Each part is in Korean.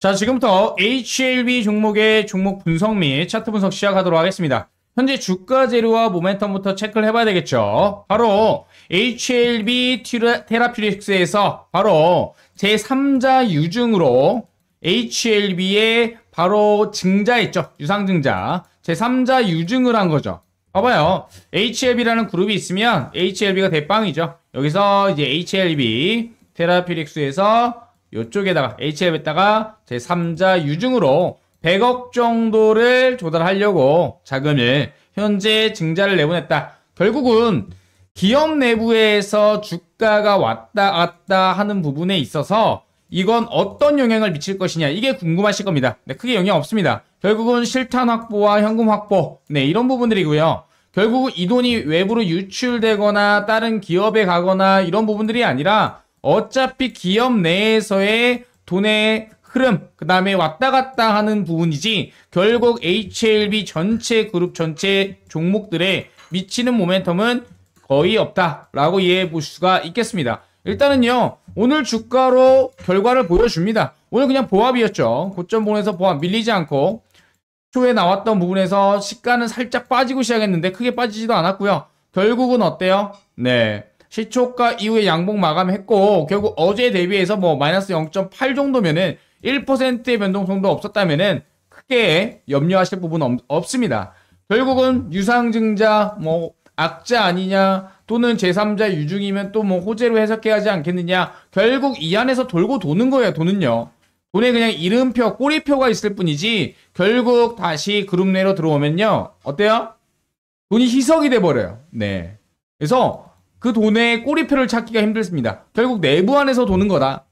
자 지금부터 HLB 종목의 종목 분석 및 차트 분석 시작하도록 하겠습니다. 현재 주가 재료와 모멘텀부터 체크를 해봐야 되겠죠. 바로 HLB 테라퓨릭스에서 바로 제3자 유증으로 HLB의 바로 증자있죠 유상증자. 제3자 유증을 한 거죠. 봐봐요. HLB라는 그룹이 있으면 HLB가 대빵이죠. 여기서 이제 HLB 테라퓨릭스에서 이쪽에다가 HF에다가 제3자 유증으로 100억 정도를 조달하려고 자금을 현재 증자를 내보냈다. 결국은 기업 내부에서 주가가 왔다 갔다 하는 부분에 있어서 이건 어떤 영향을 미칠 것이냐 이게 궁금하실 겁니다. 네, 크게 영향 없습니다. 결국은 실탄 확보와 현금 확보 네 이런 부분들이고요. 결국 이 돈이 외부로 유출되거나 다른 기업에 가거나 이런 부분들이 아니라 어차피 기업 내에서의 돈의 흐름, 그 다음에 왔다 갔다 하는 부분이지 결국 HLB 전체 그룹 전체 종목들의 미치는 모멘텀은 거의 없다라고 이해해 볼 수가 있겠습니다. 일단은요 오늘 주가로 결과를 보여줍니다. 오늘 그냥 보합이었죠. 고점 보분에서 보합 밀리지 않고 초에 나왔던 부분에서 시가는 살짝 빠지고 시작했는데 크게 빠지지도 않았고요. 결국은 어때요? 네. 시초가 이후에 양봉 마감했고 결국 어제 대비해서 뭐 마이너스 0.8 정도면은 1%의 변동성도 없었다면은 크게 염려하실 부분 없, 없습니다. 결국은 유상증자 뭐 악자 아니냐 또는 제3자 유중이면또 뭐 호재로 해석해야 하지 않겠느냐 결국 이 안에서 돌고 도는 거예요 돈은요 돈에 그냥 이름표 꼬리표가 있을 뿐이지 결국 다시 그룹 내로 들어오면요 어때요? 돈이 희석이 돼버려요 네 그래서 그 돈의 꼬리표를 찾기가 힘들습니다. 결국 내부 안에서 도는 거다.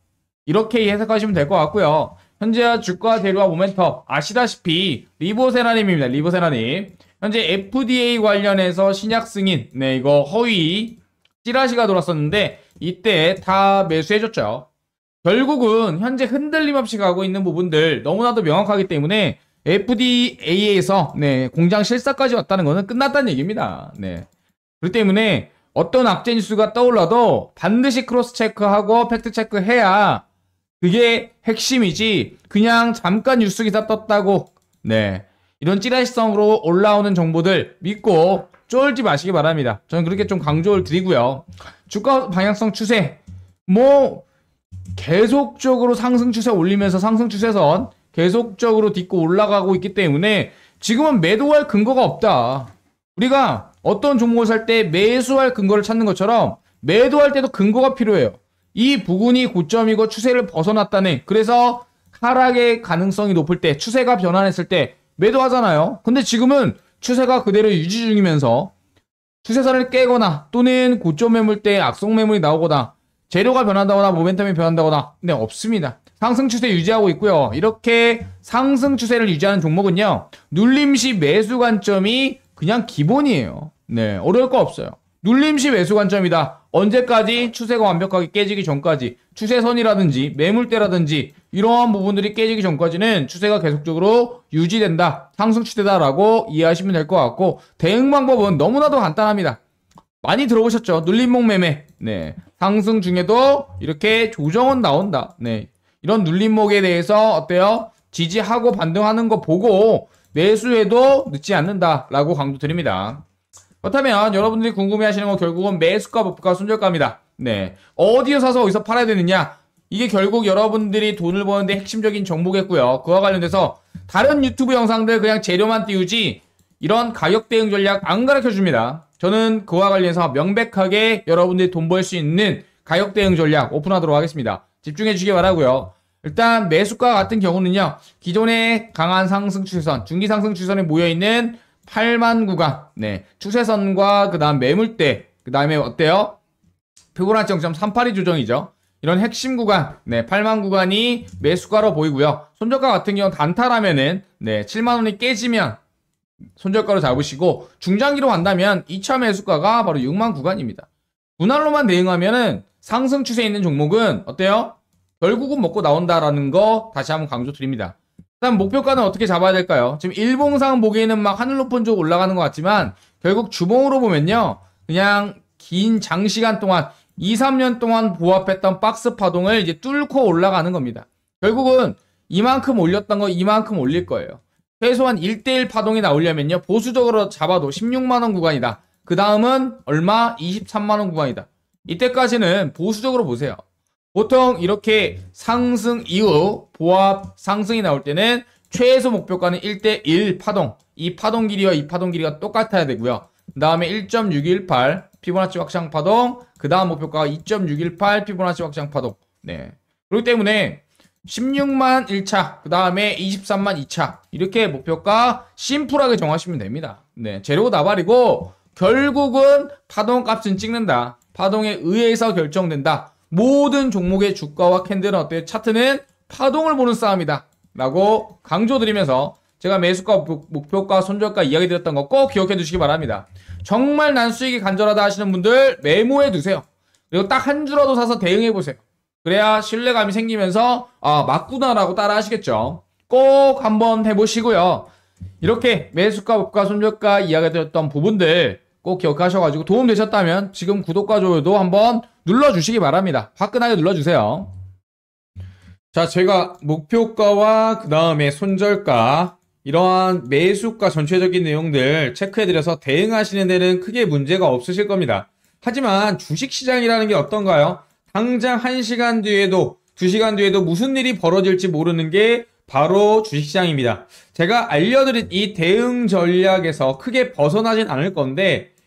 이렇게 해석하시면 될 것 같고요. 현재 주가 대류와 모멘텀 아시다시피 리보세나님입니다. 리보세나님. 현재 FDA 관련해서 신약 승인 네 이거 허위 찌라시가 돌았었는데 이때 다 매수해줬죠. 결국은 현재 흔들림 없이 가고 있는 부분들 너무나도 명확하기 때문에 FDA에서 네, 공장 실사까지 왔다는 것은 끝났다는 얘기입니다. 네. 그렇기 때문에 어떤 악재 뉴스가 떠올라도 반드시 크로스 체크하고 팩트 체크해야 그게 핵심이지 그냥 잠깐 뉴스 기사 떴다고 네 이런 찌라시성으로 올라오는 정보들 믿고 쫄지 마시기 바랍니다. 저는 그렇게 좀 강조를 드리고요. 주가 방향성 추세 뭐 계속적으로 상승 추세 올리면서 상승 추세선 계속적으로 딛고 올라가고 있기 때문에 지금은 매도할 근거가 없다. 우리가 어떤 종목을 살 때 매수할 근거를 찾는 것처럼 매도할 때도 근거가 필요해요. 이 부분이 고점이고 추세를 벗어났다네 그래서 하락의 가능성이 높을 때 추세가 변환했을 때 매도하잖아요. 근데 지금은 추세가 그대로 유지 중이면서 추세선을 깨거나 또는 고점 매물 때 악성 매물이 나오거나 재료가 변한다거나 모멘텀이 변한다거나 네 없습니다. 상승 추세 유지하고 있고요. 이렇게 상승 추세를 유지하는 종목은요. 눌림시 매수 관점이 그냥 기본이에요. 네, 어려울 거 없어요. 눌림시 매수 관점이다. 언제까지 추세가 완벽하게 깨지기 전까지 추세선이라든지 매물대라든지 이러한 부분들이 깨지기 전까지는 추세가 계속적으로 유지된다. 상승 추세다라고 이해하시면 될 것 같고 대응 방법은 너무나도 간단합니다. 많이 들어보셨죠? 눌림목 매매. 네. 상승 중에도 이렇게 조정은 나온다. 네. 이런 눌림목에 대해서 어때요? 지지하고 반등하는 거 보고 매수해도 늦지 않는다라고 강조드립니다. 그렇다면 여러분들이 궁금해하시는 건 결국은 매수가 법과 손절가입니다. 네, 어디서 사서 어디서 팔아야 되느냐? 이게 결국 여러분들이 돈을 버는데 핵심적인 정보겠고요. 그와 관련돼서 다른 유튜브 영상들 그냥 재료만 띄우지 이런 가격 대응 전략 안 가르쳐줍니다. 저는 그와 관련해서 명백하게 여러분들이 돈 벌 수 있는 가격 대응 전략 오픈하도록 하겠습니다. 집중해 주시기 바라고요. 일단 매수가 같은 경우는요. 기존의 강한 상승 추세선, 중기 상승 추세선에 모여 있는 8만 구간. 네. 추세선과 그다음 매물대. 그다음에 어때요? 피보나치 0.382 조정이죠. 이런 핵심 구간, 네, 8만 구간이 매수가로 보이고요. 손절가 같은 경우 단타라면은 네, 7만 원이 깨지면 손절가로 잡으시고 중장기로 간다면 2차 매수가가 바로 6만 구간입니다. 분할로만 대응하면은 상승 추세에 있는 종목은 어때요? 결국은 먹고 나온다라는 거 다시 한번 강조드립니다. 일단 목표가는 어떻게 잡아야 될까요? 지금 일봉상 보기에는 막 하늘 높은 쪽 올라가는 것 같지만 결국 주봉으로 보면요. 그냥 긴 장시간 동안 2, 3년 동안 보합했던 박스 파동을 이제 뚫고 올라가는 겁니다. 결국은 이만큼 올렸던 거 이만큼 올릴 거예요. 최소한 1대1 파동이 나오려면요. 보수적으로 잡아도 16만원 구간이다. 그 다음은 얼마? 23만원 구간이다. 이때까지는 보수적으로 보세요. 보통 이렇게 상승 이후 보합 상승이 나올 때는 최소 목표가는 1대1 파동 이 파동 길이와 이 파동 길이가 똑같아야 되고요 그 다음에 1.618 피보나치 확장 파동 그 다음 목표가2.618 피보나치 확장 파동 네 그렇기 때문에 16만 1차 그 다음에 23만 2차 이렇게 목표가 심플하게 정하시면 됩니다 네 재료 나발이고 결국은 파동값은 찍는다 파동에 의해서 결정된다 모든 종목의 주가와 캔들은 어때요? 차트는 파동을 보는 싸움이다. 라고 강조드리면서 제가 매수가 목표가 손절가 이야기 드렸던 거 꼭 기억해 두시기 바랍니다. 정말 난 수익이 간절하다 하시는 분들 메모해 두세요. 그리고 딱한 주라도 사서 대응해 보세요. 그래야 신뢰감이 생기면서 아 맞구나라고 따라 하시겠죠. 꼭 한번 해보시고요. 이렇게 매수가 목표가 손절가 이야기 드렸던 부분들 꼭 기억하셔가지고 도움 되셨다면 지금 구독과 좋아요도 한번 눌러주시기 바랍니다. 화끈하게 눌러주세요. 자, 제가 목표가와 그 다음에 손절가 이러한 매수가 전체적인 내용들 체크해드려서 대응하시는 데는 크게 문제가 없으실 겁니다. 하지만 주식시장이라는 게 어떤가요? 당장 1시간 뒤에도 2시간 뒤에도 무슨 일이 벌어질지 모르는 게 바로 주식시장입니다. 제가 알려드린 이 대응 전략에서 크게 벗어나진 않을 건데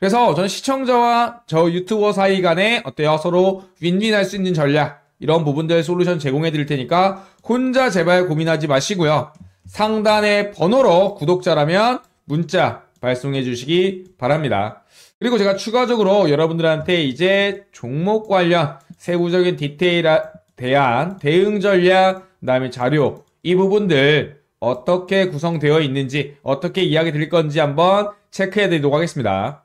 그래서 저는 시청자와 저 유튜버 사이 간에 어때요? 서로 윈윈할 수 있는 전략 이런 부분들 솔루션 제공해 드릴 테니까 혼자 제발 고민하지 마시고요. 상단의 번호로 구독자라면 문자 발송해 주시기 바랍니다. 그리고 제가 추가적으로 여러분들한테 이제 종목 관련 세부적인 디테일에 대한 대응 전략, 그다음에 자료 이 부분들 어떻게 구성되어 있는지 어떻게 이야기 드릴 건지 한번 체크해 드리도록 하겠습니다.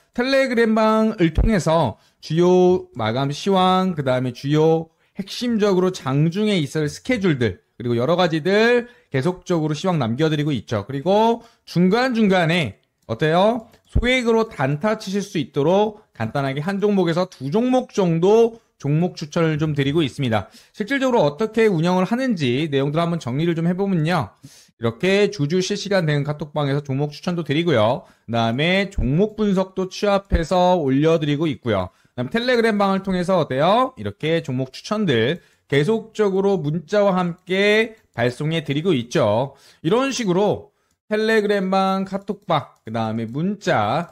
텔레그램방을 통해서 주요 마감 시황, 그 다음에 주요 핵심적으로 장중에 있을 스케줄들, 그리고 여러 가지들 계속적으로 시황 남겨드리고 있죠. 그리고 중간중간에 어때요? 소액으로 단타 치실 수 있도록 간단하게 한 종목에서 두 종목 정도 종목 추천을 좀 드리고 있습니다. 실질적으로 어떻게 운영을 하는지 내용들 한번 정리를 좀 해보면요. 이렇게 주주 실시간 되는 카톡방에서 종목 추천도 드리고요. 그다음에 종목 분석도 취합해서 올려드리고 있고요. 그다음 에 텔레그램 방을 통해서 어때요? 이렇게 종목 추천들 계속적으로 문자와 함께 발송해 드리고 있죠. 이런 식으로 텔레그램방, 카톡방, 그다음에 문자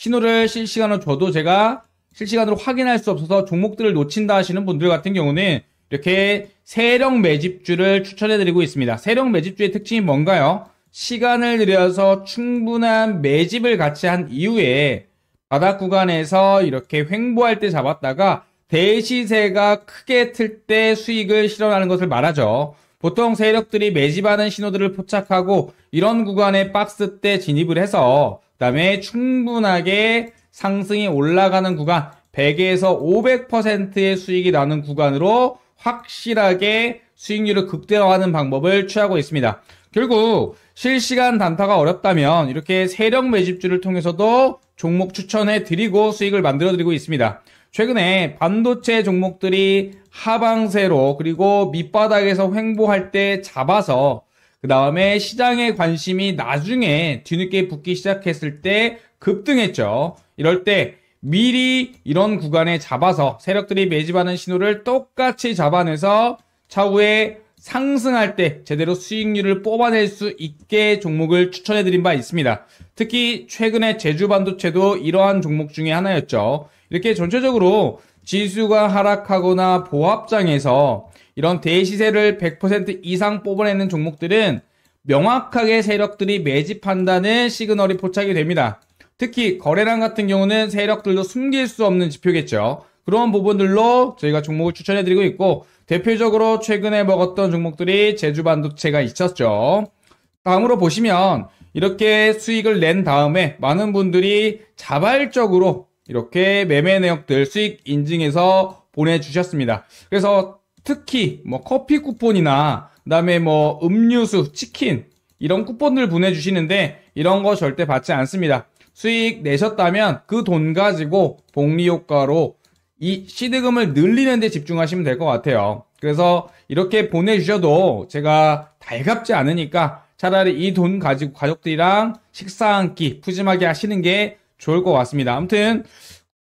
신호를 실시간으로 줘도 제가 실시간으로 확인할 수 없어서 종목들을 놓친다 하시는 분들 같은 경우는 이렇게 세력 매집주를 추천해드리고 있습니다. 세력 매집주의 특징이 뭔가요? 시간을 들여서 충분한 매집을 같이 한 이후에 바닥 구간에서 이렇게 횡보할 때 잡았다가 대시세가 크게 틀 때 수익을 실현하는 것을 말하죠. 보통 세력들이 매집하는 신호들을 포착하고 이런 구간에 박스 때 진입을 해서 그다음에 충분하게 상승이 올라가는 구간 100에서 500%의 수익이 나는 구간으로 확실하게 수익률을 극대화하는 방법을 취하고 있습니다. 결국 실시간 단타가 어렵다면 이렇게 세력 매집주를 통해서도 종목 추천해 드리고 수익을 만들어 드리고 있습니다. 최근에 반도체 종목들이 하방세로 그리고 밑바닥에서 횡보할 때 잡아서 그 다음에 시장의 관심이 나중에 뒤늦게 붙기 시작했을 때 급등했죠. 이럴 때 미리 이런 구간에 잡아서 세력들이 매집하는 신호를 똑같이 잡아내서 차후에 상승할 때 제대로 수익률을 뽑아낼 수 있게 종목을 추천해 드린 바 있습니다. 특히 최근에 제주 반도체도 이러한 종목 중에 하나였죠. 이렇게 전체적으로 지수가 하락하거나 보합장에서 이런 대시세를 100% 이상 뽑아내는 종목들은 명확하게 세력들이 매집한다는 시그널이 포착이 됩니다. 특히 거래량 같은 경우는 세력들도 숨길 수 없는 지표겠죠. 그런 부분들로 저희가 종목을 추천해드리고 있고 대표적으로 최근에 먹었던 종목들이 제주 반도체가 있었죠. 다음으로 보시면 이렇게 수익을 낸 다음에 많은 분들이 자발적으로 이렇게 매매 내역들 수익 인증해서 보내주셨습니다. 그래서 특히 뭐 커피 쿠폰이나 그다음에 뭐 음료수, 치킨 이런 쿠폰을 보내 주시는데 이런 거 절대 받지 않습니다. 수익 내셨다면 그 돈 가지고 복리 효과로 이 시드금을 늘리는 데 집중하시면 될 것 같아요. 그래서 이렇게 보내 주셔도 제가 달갑지 않으니까 차라리 이 돈 가지고 가족들이랑 식사 한 끼 푸짐하게 하시는 게 좋을 것 같습니다. 아무튼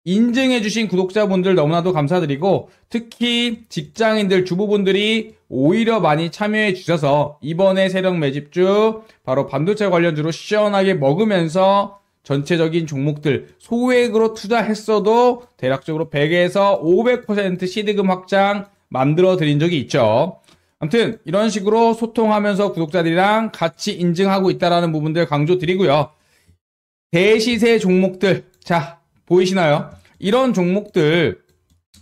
인증해주신 구독자분들 너무나도 감사드리고 특히 직장인들 주부분들이 오히려 많이 참여해 주셔서 이번에 세력 매집주 바로 반도체 관련주로 시원하게 먹으면서 전체적인 종목들 소액으로 투자했어도 대략적으로 100에서 500% 시드금 확장 만들어 드린 적이 있죠. 아무튼 이런 식으로 소통하면서 구독자들이랑 같이 인증하고 있다라는 부분들 강조 드리고요. 대시세 종목들 자 보이시나요? 이런 종목들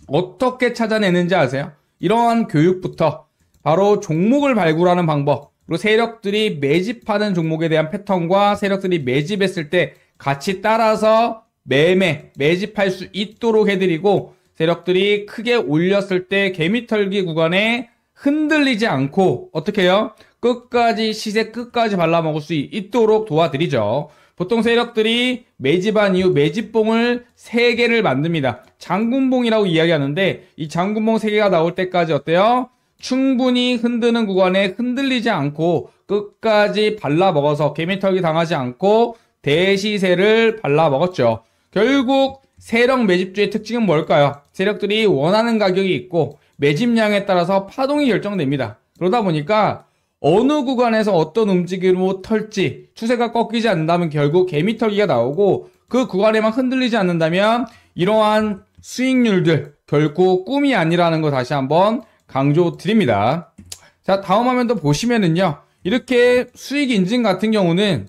어떻게 찾아내는지 아세요? 이러한 교육부터 바로 종목을 발굴하는 방법, 그리고 세력들이 매집하는 종목에 대한 패턴과 세력들이 매집했을 때 같이 따라서 매매, 매집할 수 있도록 해드리고 세력들이 크게 올렸을 때 개미털기 구간에 흔들리지 않고 어떻게 해요? 끝까지 시세 끝까지 발라먹을 수 있도록 도와드리죠. 보통 세력들이 매집한 이후 매집봉을 3개를 만듭니다. 장군봉이라고 이야기하는데 이 장군봉 3개가 나올 때까지 어때요? 충분히 흔드는 구간에 흔들리지 않고 끝까지 발라먹어서 개미털기 당하지 않고 대시세를 발라먹었죠. 결국 세력 매집주의 특징은 뭘까요? 세력들이 원하는 가격이 있고 매집량에 따라서 파동이 결정됩니다. 그러다 보니까 어느 구간에서 어떤 움직임으로 털지 추세가 꺾이지 않는다면 결국 개미털기가 나오고 그 구간에만 흔들리지 않는다면 이러한 수익률들 결국 꿈이 아니라는 거 다시 한번 강조드립니다. 자 다음 화면도 보시면은요 이렇게 수익 인증 같은 경우는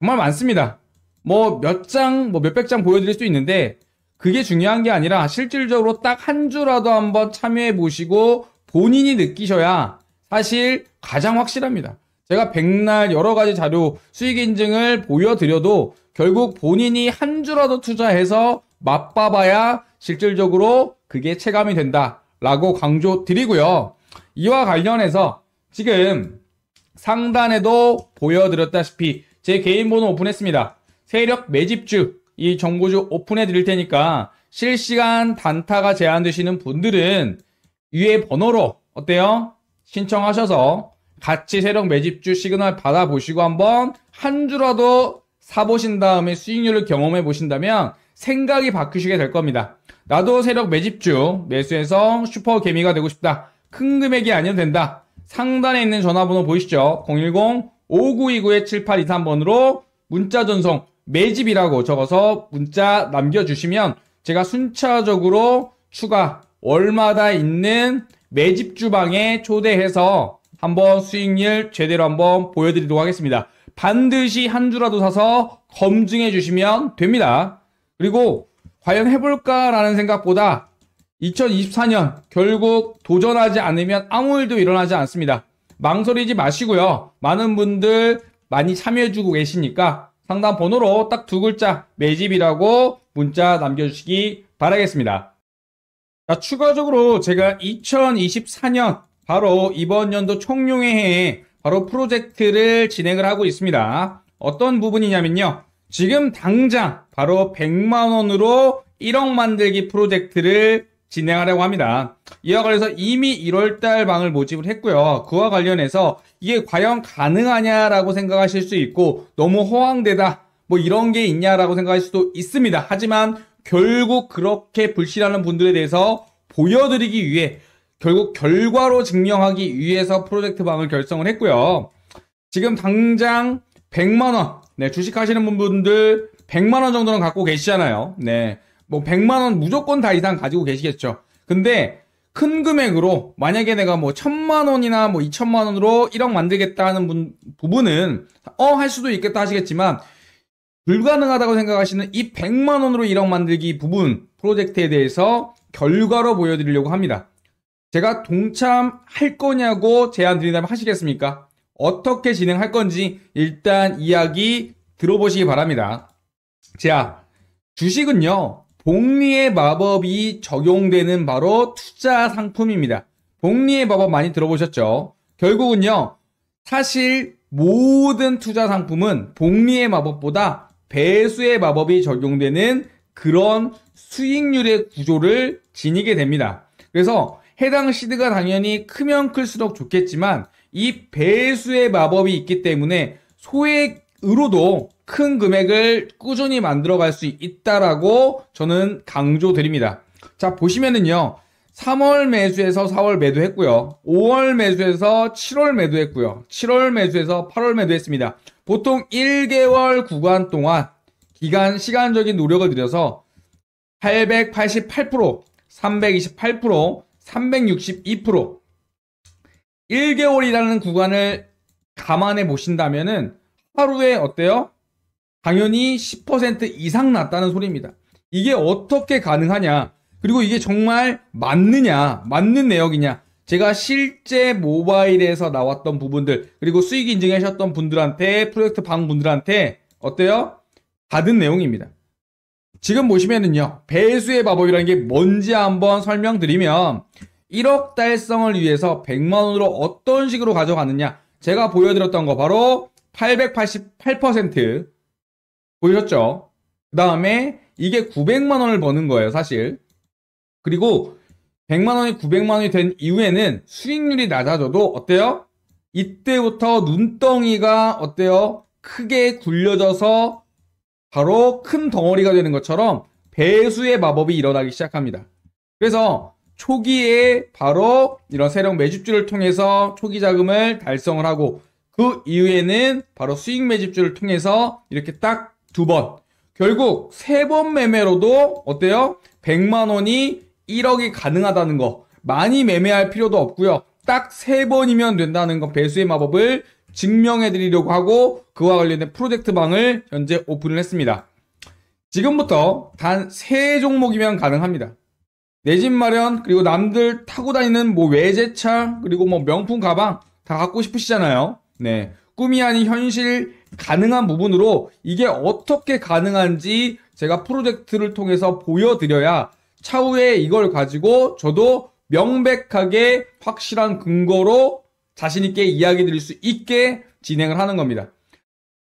정말 많습니다. 뭐 몇 장, 뭐 몇 백 장 보여드릴 수 있는데 그게 중요한 게 아니라 실질적으로 딱 한 주라도 한번 참여해 보시고 본인이 느끼셔야 사실 가장 확실합니다. 제가 백날 여러 가지 자료 수익 인증을 보여드려도 결국 본인이 한 주라도 투자해서 맛봐봐야 실질적으로 그게 체감이 된다라고 강조 드리고요. 이와 관련해서 지금 상단에도 보여드렸다시피 제 개인 번호 오픈했습니다. 세력 매집주 이 정보주 오픈해 드릴 테니까 실시간 단타가 제한되시는 분들은 위에 번호로 어때요? 신청하셔서 같이 세력 매집주 시그널 받아보시고 한번 한 주라도 사보신 다음에 수익률을 경험해 보신다면 생각이 바뀌시게 될 겁니다. 나도 세력 매집주 매수해서 슈퍼 개미가 되고 싶다. 큰 금액이 아니어도 된다. 상단에 있는 전화번호 보이시죠? 010-5929-7823번으로 문자 전송 매집이라고 적어서 문자 남겨주시면 제가 순차적으로 추가 월마다 있는 매집 주방에 초대해서 한번 수익률 제대로 한번 보여드리도록 하겠습니다. 반드시 한 주라도 사서 검증해 주시면 됩니다. 그리고 과연 해볼까라는 생각보다 2024년 결국 도전하지 않으면 아무 일도 일어나지 않습니다. 망설이지 마시고요. 많은 분들 많이 참여해주고 계시니까 상담 번호로 딱 두 글자 매집이라고 문자 남겨주시기 바라겠습니다. 자, 추가적으로 제가 2024년 바로 이번 연도 총룡회에 바로 프로젝트를 진행을 하고 있습니다. 어떤 부분이냐면요. 지금 당장 바로 100만원으로 1억 만들기 프로젝트를 진행하려고 합니다. 이와 관련해서 이미 1월달 방을 모집을 했고요. 그와 관련해서 이게 과연 가능하냐라고 생각하실 수 있고 너무 허황되다 뭐 이런 게 있냐라고 생각할 수도 있습니다. 하지만 결국 그렇게 불신하는 분들에 대해서 보여드리기 위해 결국 결과로 증명하기 위해서 프로젝트 방을 결성을 했고요. 지금 당장 100만 원, 네, 주식 하시는 분들 100만 원 정도는 갖고 계시잖아요. 네. 뭐 100만 원 무조건 다 이상 가지고 계시겠죠. 근데 큰 금액으로 만약에 내가 뭐 천만 원이나 뭐 2천만 원으로 1억 만들겠다 는 분, 부분은 어 할 수도 있겠다 하시겠지만 불가능하다고 생각하시는 이 100만 원으로 1억 만들기 부분 프로젝트에 대해서 결과로 보여드리려고 합니다. 제가 동참할 거냐고 제안 드린다면 하시겠습니까? 어떻게 진행할 건지 일단 이야기 들어보시기 바랍니다. 자, 주식은요, 복리의 마법이 적용되는 바로 투자 상품입니다. 복리의 마법 많이 들어보셨죠? 결국은요, 사실 모든 투자 상품은 복리의 마법보다 배수의 마법이 적용되는 그런 수익률의 구조를 지니게 됩니다. 그래서 해당 시드가 당연히 크면 클수록 좋겠지만 이 배수의 마법이 있기 때문에 소액으로도 큰 금액을 꾸준히 만들어갈 수 있다라고 저는 강조드립니다. 자 보시면은요. 3월 매수에서 4월 매도했고요. 5월 매수에서 7월 매도했고요. 7월 매수에서 8월 매도했습니다. 보통 1개월 구간 동안 기간 시간적인 노력을 들여서 888%, 328%, 362% 1개월이라는 구간을 감안해 보신다면은 하루에 어때요? 당연히 10% 이상 났다는 소리입니다. 이게 어떻게 가능하냐? 그리고 이게 정말 맞느냐? 맞는 내역이냐? 제가 실제 모바일에서 나왔던 부분들 그리고 수익 인증하셨던 분들한테 프로젝트 방 분들한테 어때요? 받은 내용입니다. 지금 보시면은요, 배수의 마법이라는 게 뭔지 한번 설명드리면, 1억 달성을 위해서 100만원으로 어떤 식으로 가져가느냐. 제가 보여드렸던 거 바로 888% 보이셨죠? 그 다음에 이게 900만원을 버는 거예요, 사실. 그리고 100만원이 900만원이 된 이후에는 수익률이 낮아져도 어때요? 이때부터 눈덩이가 어때요? 크게 굴려져서 바로 큰 덩어리가 되는 것처럼 배수의 마법이 일어나기 시작합니다. 그래서 초기에 바로 이런 세력 매집주를 통해서 초기 자금을 달성을 하고 그 이후에는 바로 수익 매집주를 통해서 이렇게 딱 두번 결국 세 번 매매로도 어때요? 100만 원이 1억이 가능하다는 거 많이 매매할 필요도 없고요. 딱 세 번이면 된다는 거 배수의 마법을 증명해 드리려고 하고 그와 관련된 프로젝트방을 현재 오픈을 했습니다. 지금부터 단 세 종목이면 가능합니다. 내 집 마련 그리고 남들 타고 다니는 뭐 외제차 그리고 뭐 명품 가방 다 갖고 싶으시잖아요. 네. 꿈이 아닌 현실 가능한 부분으로 이게 어떻게 가능한지 제가 프로젝트를 통해서 보여드려야 차후에 이걸 가지고 저도 명백하게 확실한 근거로 자신 있게 이야기 드릴 수 있게 진행을 하는 겁니다.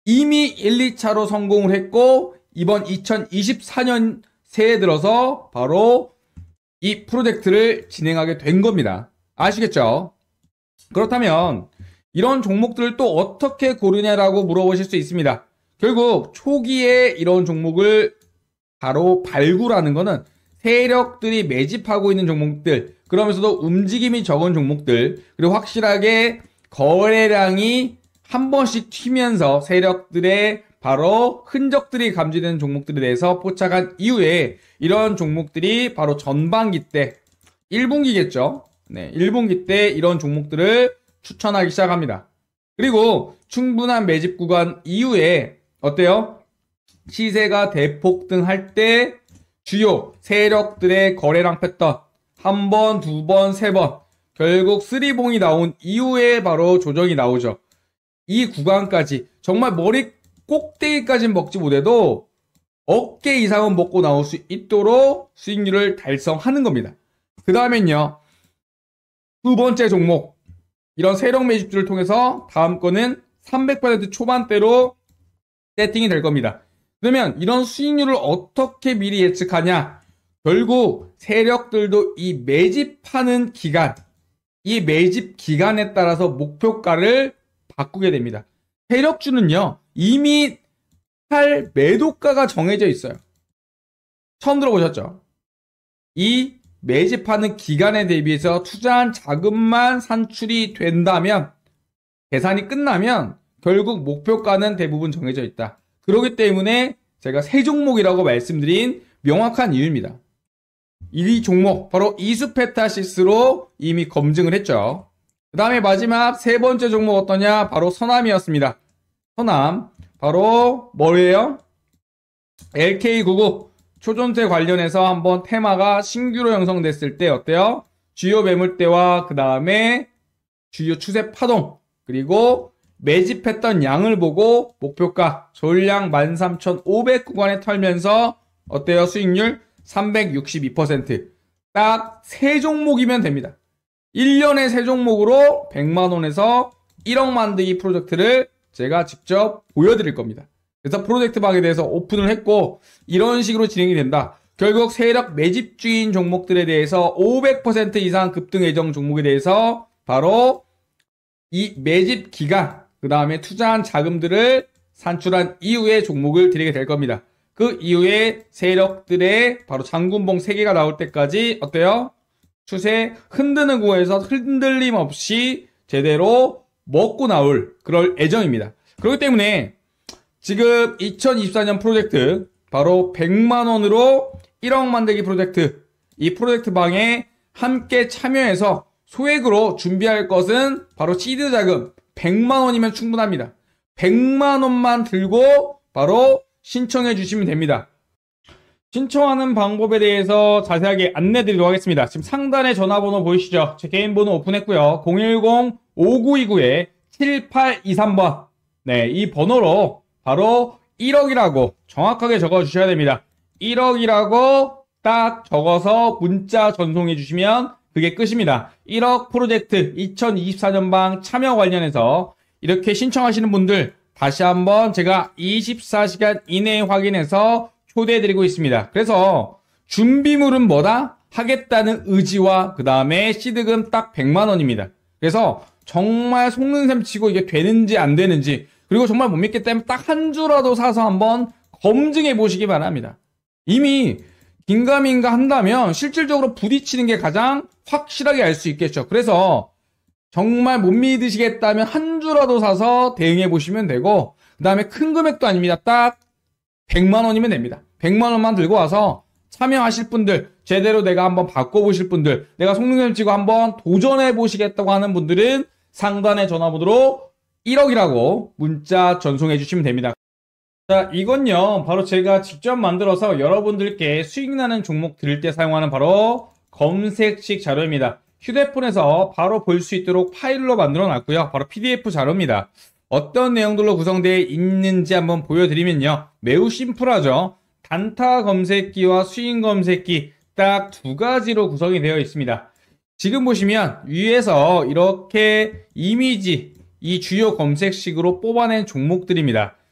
이미 1, 2차로 성공을 했고 이번 2024년 새해 들어서 바로 이 프로젝트를 진행하게 된 겁니다. 아시겠죠? 그렇다면 이런 종목들을 또 어떻게 고르냐라고 물어보실 수 있습니다. 결국 초기에 이런 종목을 바로 발굴하는 것은 세력들이 매집하고 있는 종목들, 그러면서도 움직임이 적은 종목들, 그리고 확실하게 거래량이 한 번씩 튀면서 세력들의 바로 흔적들이 감지되는 종목들에 대해서 포착한 이후에 이런 종목들이 바로 전반기 때 1분기겠죠. 네, 1분기 때 이런 종목들을 추천하기 시작합니다. 그리고 충분한 매집 구간 이후에 어때요? 시세가 대폭등할 때 주요 세력들의 거래량 패턴 한 번, 두 번, 세 번 결국 쓰리봉이 나온 이후에 바로 조정이 나오죠. 이 구간까지 정말 머리 꼭대기까지는 먹지 못해도 어깨 이상은 먹고 나올 수 있도록 수익률을 달성하는 겁니다. 그 다음엔요. 두 번째 종목 이런 세력 매집주를 통해서 다음 거는 300% 초반대로 세팅이 될 겁니다. 그러면 이런 수익률을 어떻게 미리 예측하냐? 결국 세력들도 이 매집하는 기간, 이 매집 기간에 따라서 목표가를 바꾸게 됩니다. 세력주는요, 이미 팔 매도가가 정해져 있어요. 처음 들어보셨죠? 이 매집하는 기간에 대비해서 투자한 자금만 산출이 된다면, 계산이 끝나면 결국 목표가는 대부분 정해져 있다. 그렇기 때문에 제가 세 종목이라고 말씀드린 명확한 이유입니다. 1위 종목 바로 이수페타시스로 이미 검증을 했죠. 그 다음에 마지막 세 번째 종목 어떠냐? 바로 서남이었습니다. 서남 바로 뭐예요? LK99 초전세 관련해서 한번 테마가 신규로 형성됐을 때 어때요? 주요 매물대와 그 다음에 주요 추세 파동 그리고 매집했던 양을 보고 목표가 전량 13,500 구간에 털면서 어때요? 수익률 362%딱 3종목이면 됩니다. 1년에 3종목으로 100만원에서 1억 만들기 프로젝트를 제가 직접 보여드릴 겁니다. 그래서 프로젝트 방에 대해서 오픈을 했고 이런 식으로 진행이 된다. 결국 세력 매집주인 종목들에 대해서 500% 이상 급등 예정 종목에 대해서 바로 이 매집 기간 그 다음에 투자한 자금들을 산출한 이후의 종목을 드리게 될 겁니다. 그 이후에 세력들의 바로 장군봉 3개가 나올 때까지 어때요? 추세 흔드는 구에서 흔들림 없이 제대로 먹고 나올 그럴 예정입니다. 그렇기 때문에 지금 2024년 프로젝트 바로 100만원으로 1억 만들기 프로젝트 이 프로젝트 방에 함께 참여해서 소액으로 준비할 것은 바로 시드 자금 100만 원이면 충분합니다. 100만 원만 들고 바로 신청해 주시면 됩니다. 신청하는 방법에 대해서 자세하게 안내 드리도록 하겠습니다. 지금 상단에 전화번호 보이시죠? 제 개인 번호 오픈했고요. 010-5929-7823번. 네, 이 번호로 바로 1억이라고 정확하게 적어 주셔야 됩니다. 1억이라고 딱 적어서 문자 전송해 주시면 그게 끝입니다. 1억 프로젝트 2024년방 참여 관련해서 이렇게 신청하시는 분들 다시 한번 제가 24시간 이내에 확인해서 초대해드리고 있습니다. 그래서 준비물은 뭐다? 하겠다는 의지와 그 다음에 시드금 딱 100만원입니다. 그래서 정말 속는 셈 치고 이게 되는지 안 되는지 그리고 정말 못 믿기 때문에 딱 한 주라도 사서 한번 검증해 보시기 바랍니다. 이미 긴가민가 한다면 실질적으로 부딪히는 게 가장 확실하게 알 수 있겠죠. 그래서 정말 못 믿으시겠다면 한 주라도 사서 대응해 보시면 되고 그 다음에 큰 금액도 아닙니다. 딱 100만 원이면 됩니다. 100만 원만 들고 와서 참여하실 분들 제대로 내가 한번 바꿔보실 분들 내가 속눈썹 치고 한번 도전해 보시겠다고 하는 분들은 상단에 전화번호로 1억이라고 문자 전송해 주시면 됩니다. 자, 이건요. 바로 제가 직접 만들어서 여러분들께 수익 나는 종목 드릴 때 사용하는 바로 검색식 자료입니다. 휴대폰에서 바로 볼 수 있도록 파일로 만들어 놨고요. 바로 PDF 자료입니다. 어떤 내용들로 구성되어 있는지 한번 보여드리면요. 매우 심플하죠. 단타 검색기와 수익 검색기 딱 두 가지로 구성이 되어 있습니다. 지금 보시면 위에서 이렇게 이미지, 이 주요 검색식으로 뽑아낸 종목들입니다.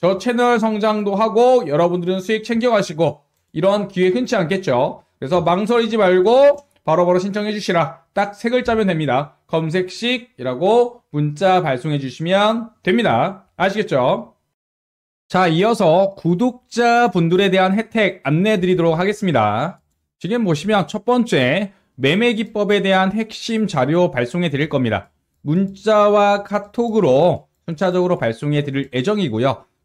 저 채널 성장도 하고 여러분들은 수익 챙겨가시고 이런 기회 흔치 않겠죠. 그래서 망설이지 말고 바로바로 신청해 주시라. 딱세 글자면 됩니다. 검색식이라고 문자 발송해 주시면 됩니다. 아시겠죠? 자, 이어서 구독자 분들에 대한 혜택 안내해 드리도록 하겠습니다. 지금 보시면 첫 번째 매매 기법에 대한 핵심 자료 발송해 드릴 겁니다. 문자와 카톡으로 순차적으로 발송해 드릴 예정이고요.